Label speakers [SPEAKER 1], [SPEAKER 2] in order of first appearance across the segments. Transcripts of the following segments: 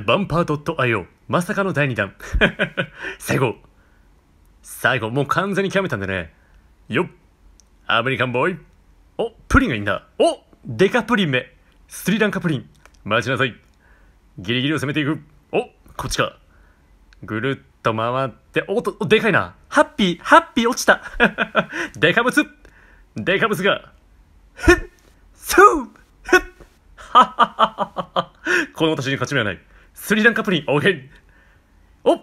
[SPEAKER 1] バンパー .io まさかの第2弾 最後最後もう完全に極めたんでねよっアメリカンボーイおプリンがいいんだおデカプリンめスリランカプリン待ちなさいギリギリを攻めていくおこっちかぐるっと回っておっとでかいなハッピーハッピー落ちた デカブツデカブツがふっそうふっはははははこの私に勝ち目はないスリランカプリンおげん。お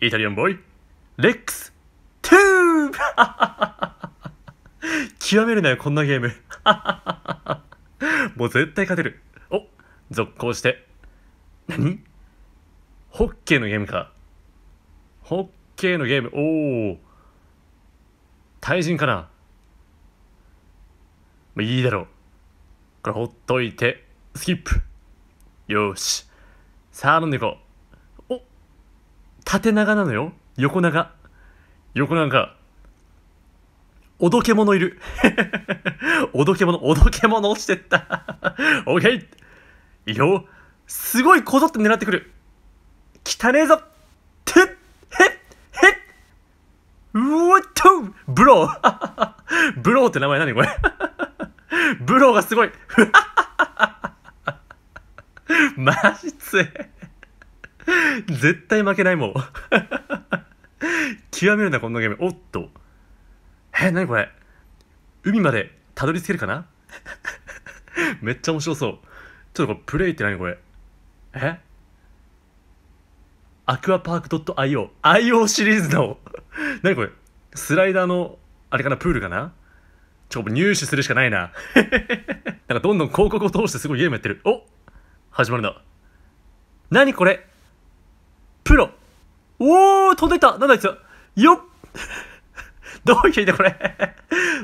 [SPEAKER 1] イタリアンボーイ、レックス、トゥー 極めるなよ、こんなゲーム。もう絶対勝てる。お続行して。何ホッケーのゲームか。ホッケーのゲーム、おお。対人かな。いいだろう。これほっといて、スキップ。よし。さあ飲んでいこう。お縦長なのよ。横長。横長か。おどけ者いる。おどけ者、おどけ者落ちてった。おっ、ケいいよ。すごいこぞって狙ってくる。汚ねえぞ。てっ、へっ、へっ。うわっとブロー ブローって名前何これ ブローがすごい。マジつえ絶対負けないもん 極めるなこんなゲームおっとえ何これ海までたどり着けるかな めっちゃ面白そうちょっとこれプレイって何これえアクアパーク .io IO シリーズの何これスライダーのあれかなプールかなちょ入手するしかないななんかどんどん広告を通してすごいゲームやってるおっ始まるな。何これプロおー飛んでったなんだいつよっ どういう意味だこれ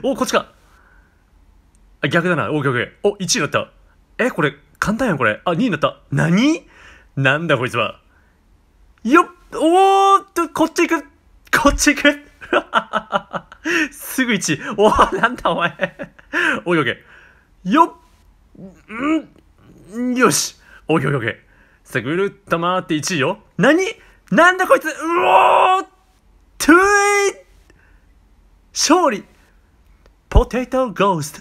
[SPEAKER 1] お、こっちか。あ、逆だな。お、逆。お、1位になった。え、これ、簡単やん、これ。あ、2位になった。なになんだこいつは。よっおーと、こっち行くこっち行く すぐ1。おー、なんだお前。おい、オッよっんよしケーオッケー。さあ、ぐるっと回って1位よ。なになんだこいつうおートゥイ勝利ポテトゴースト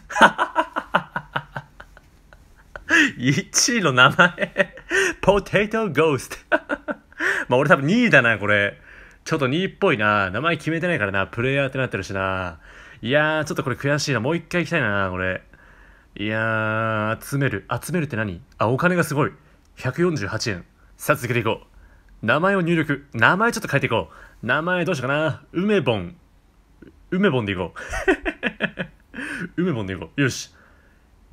[SPEAKER 1] 1位の名前ポテトゴーストまあ俺多分2位だな、これ。ちょっと2位っぽいな。名前決めてないからな。プレイヤーってなってるしな。いやー、ちょっとこれ悔しいな。もう一回行きたいな、これ。いやー、集める。集めるって何あ、お金がすごい。148円。さあ、続けていこう。名前を入力。名前ちょっと変えていこう。名前どうしようかな。梅ぼん。梅ぼんでいこう。梅ぼんでいこう。よし。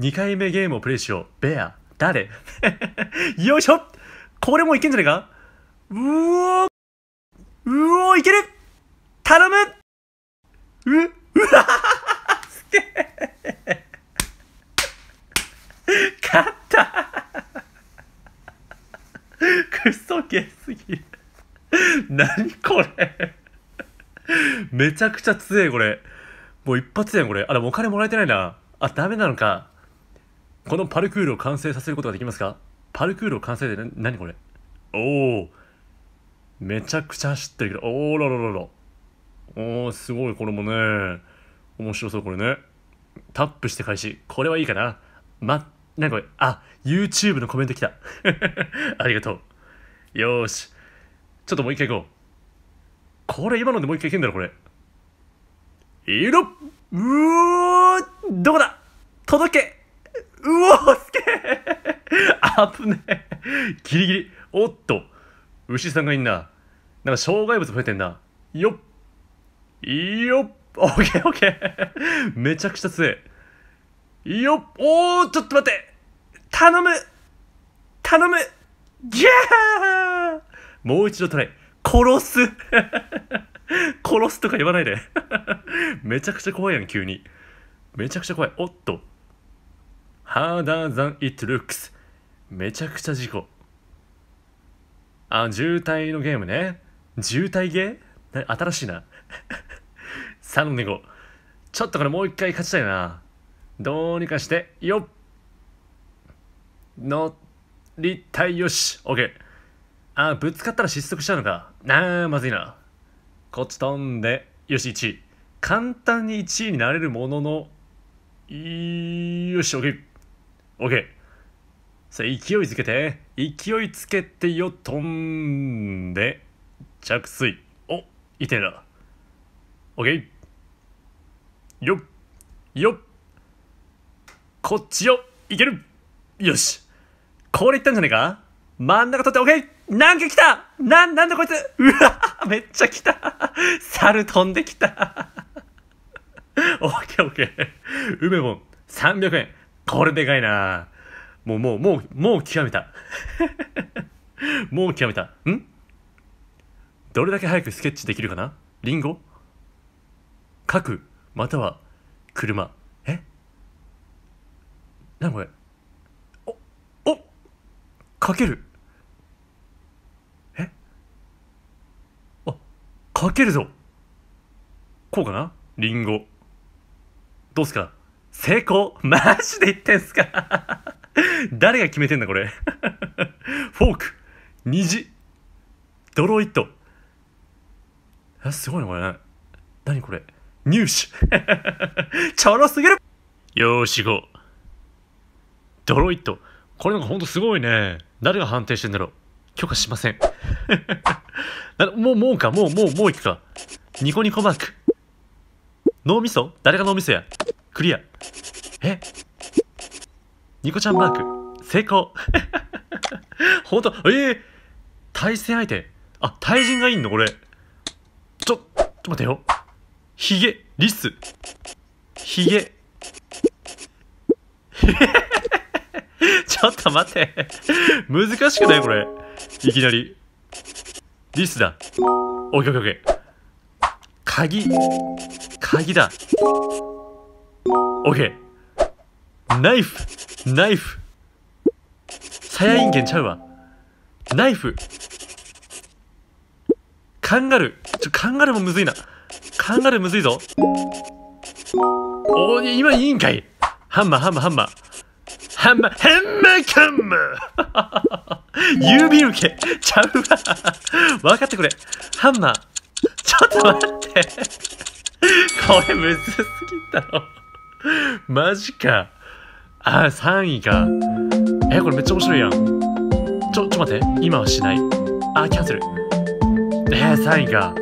[SPEAKER 1] 2回目ゲームをプレイしよう。ベア。誰 よいしょこれもいけんじゃねえかうおうおいける頼むう、うわすげえやったクソゲーすぎる何これめちゃくちゃ強えこれもう一発やんこれあでもお金もらえてないなあダメなのかこのパルクールを完成させることができますかパルクールを完成で何これおおめちゃくちゃ走ってるけどおおららららおおすごいこれもね面白そうこれねタップして開始これはいいかな待っなんかこれ、あ、YouTube のコメント来た。ありがとう。よし。ちょっともう一回行こう。これ今のでもう一回いけんだろ、これ。いろのうーどこだ届けうおすげえあぶねえギリギリ。おっと牛さんがいんな。なんか障害物増えてんな。よっよっオッケーオッケーめちゃくちゃ強え。よっおーちょっと待って頼む頼むギャーもう一度トライ殺す 殺すとか言わないで めちゃくちゃ怖いやん急にめちゃくちゃ怖いおっと Harder than it looks めちゃくちゃ事故あ渋滞のゲームね渋滞ゲー新しいな3 の猫ちょっとこれもう一回勝ちたいなどうにかしてよ乗りたいよし OK あーぶつかったら失速しちゃうのかなあまずいなこっち飛んでよし1位簡単に1位になれるもののよし OKOK、さあ勢いづけて勢いつけてよ飛んで着水おいてな OK よっよっこっちをいけるよしこれいったんじゃねえか真ん中取って、OK! なんか来たななんだこいつうわめっちゃ来た猿飛んできた !OKOK! 梅もん、300円。これでかいなもうもう、もう、もう極めた。もう極めた。んどれだけ早くスケッチできるかなリンゴくまたは車。何これおおかけるえあかけるぞこうかなりんごどうすか成功 マジで言ってんすか 誰が決めてんだこれ フォーク虹ドロイットえすごいなこれ何これ入手ちょろすぎるよーし行こうドロイッと。これなんかほんとすごいね。誰が判定してんだろう。許可しません。もう、もうか、もう、もう、もう行くか。ニコニコマーク。脳みそ誰が脳みそやクリア。えニコちゃんマーク。成功。ほんと、ええー、対戦相手。あ、対人がいいのこれ。ちょ、ちょっと待てよ。ヒゲ、リス。ヒゲ。ちょっと待って。難しくないこれ。いきなり。リスだ。オッケーオッケー。鍵。鍵だ。オッケー。ナイフ。ナイフ。サヤインゲンちゃうわ。ナイフ。カンガルー。ちょ、カンガルーもむずいな。カンガルーむずいぞ。おー、今いいんかい。ハンマー、ハンマー、ハンマー。ハンマー、ハンマーカンマー受けちゃうわ。分かってくれ。ハンマー。ちょっと待って。これむずすぎだろ。マジか。あ、3位か。え、これめっちゃ面白いやん。ちょ、ちょ待って。今はしない。あ、キャンセル。えー、3位か。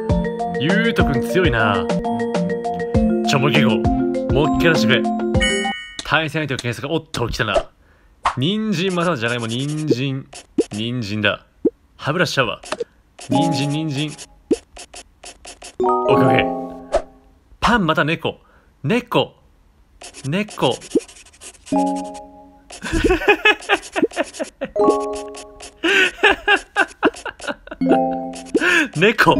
[SPEAKER 1] ゆうとくん強いな。ちょ、もう結もう一回出してくれ。対戦相手の検索。おっと、来たな。人参またじゃがいも人参人参だ歯ブラシシャワー人参人参おかげパンまた猫猫猫猫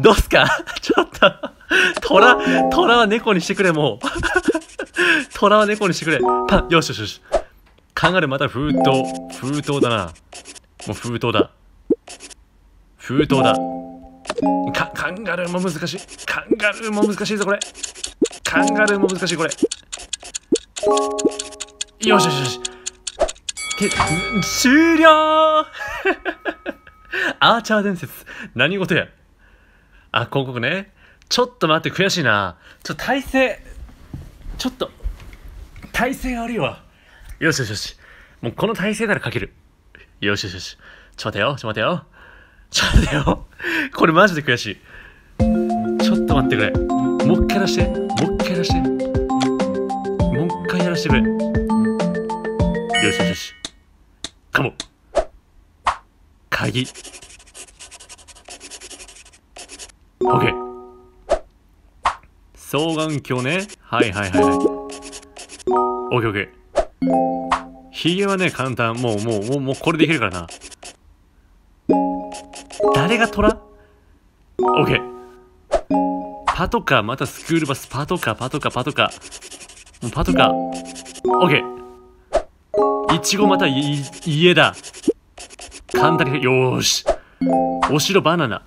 [SPEAKER 1] どうすかちょっと虎虎は猫にしてくれもう虎は猫にしてくれパンよしよしよしカンガルーまた封筒。封筒だな。もう封筒だ。封筒だ。か、カンガルーも難しい。カンガルーも難しいぞ、これ。カンガルーも難しい、これ。よしよしよし。け、終了 アーチャー伝説。何事や。あ、広告ね。ちょっと待って、悔しいな。ちょ、っと体勢。ちょっと、体勢が悪いわ。よしよしよし。もうこの体勢ならかける。よしよしよし。ちょ待てよ、ちょ待てよ。ちょ待てよ。これマジで悔しい。ちょっと待ってくれ。もう一回やらして。もう一回やらして。もう一回やらしてくれ。よしよしよし。かも。鍵。OK。双眼鏡ね。はいはいはいはい。OKOK。ヒゲはね、簡単。もう、もう、もう、もうこれでいけるからな。誰が虎オッケー。パトカー、またスクールバス、パトカー、パトカー、パトカー。もうパトカー。オッケー。いちごまたい、家だ。簡単に、よーし。お城バナナ。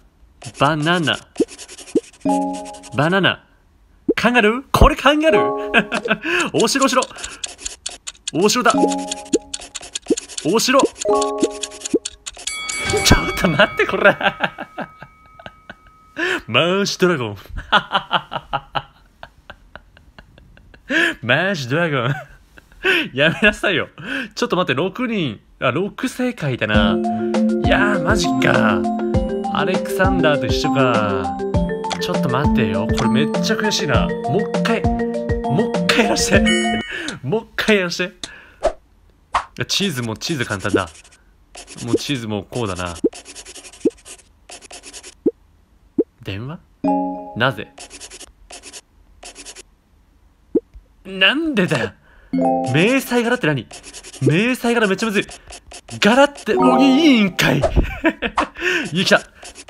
[SPEAKER 1] バナナ。バナナ。カンガルーこれカンガルー お城お城大城だ大城ちょっと待ってこれ マーシドラゴン マーシドラゴン やめなさいよちょっと待って6人あ6正解だないやーマジかアレクサンダーと一緒かちょっと待ってよこれめっちゃ悔しいなもう一回もう一回やらせてもう一回やらして。チーズもチーズ簡単だ。もうチーズもこうだな。電話なぜなんでだよ迷彩柄って何迷彩柄めっちゃむずい柄ってもういいんかいゆき た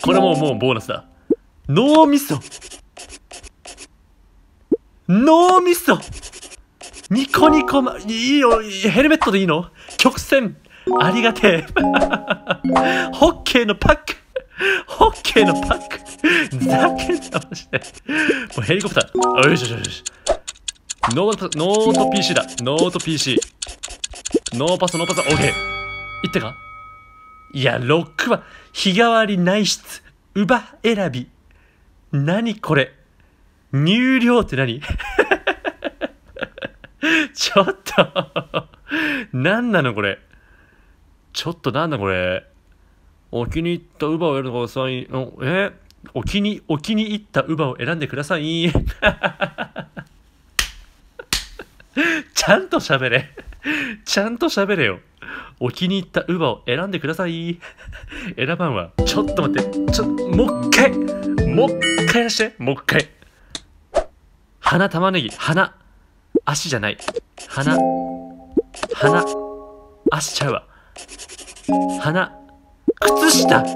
[SPEAKER 1] これももうボーナスだ脳みそ脳みそニコニコ、ま、いいよ、ヘルメットでいいの曲線、ありがてえ。ホッケーのパック。ホッケーのパック。ざけんな、話して。もうヘリコプター。よしよしよし。ノート、ノート PC だ。ノート PC。ノーパス、ノーパス、オッケー。いったかいや、ロックは、日替わり内室。乳母選び。何これ。入量って何 ちょっと何なのこれ。ちょっとなのこれ。お気に入った乳母を選んでください。えお気に、お気に入ったウバを選んでください。ちゃんと喋れ。ちゃんと喋れよ。お気に入った乳母を選んでください。選ばんわ。ちょっと待って。ちょ、もっかい。もう一回出して。もう一回。花玉ねぎ。花。足じゃない鼻鼻足ちゃうわ鼻靴下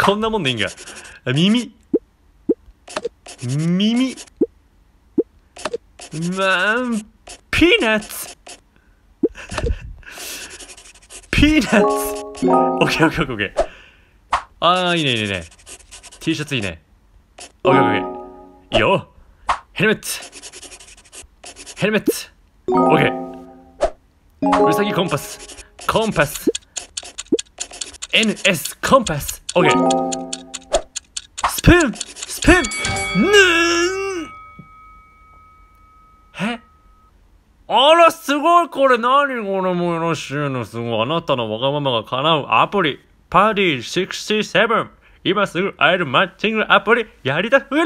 [SPEAKER 1] こんなもんでいいんか耳耳まんピーナッツピーナッツオッケーオッケーオッケーああいいねいいね T シャツいいねオッケーオッケーよヘルメットヘルメットオッケーウサギコンパスコンパス NS コンパスオッケースプーンスプーンぬーんえあら、すごいこれ何このもよろしいのすごい。あなたのわがままが叶うアプリ。パーティー67。今すぐ会えるマッチングアプリやりたくえる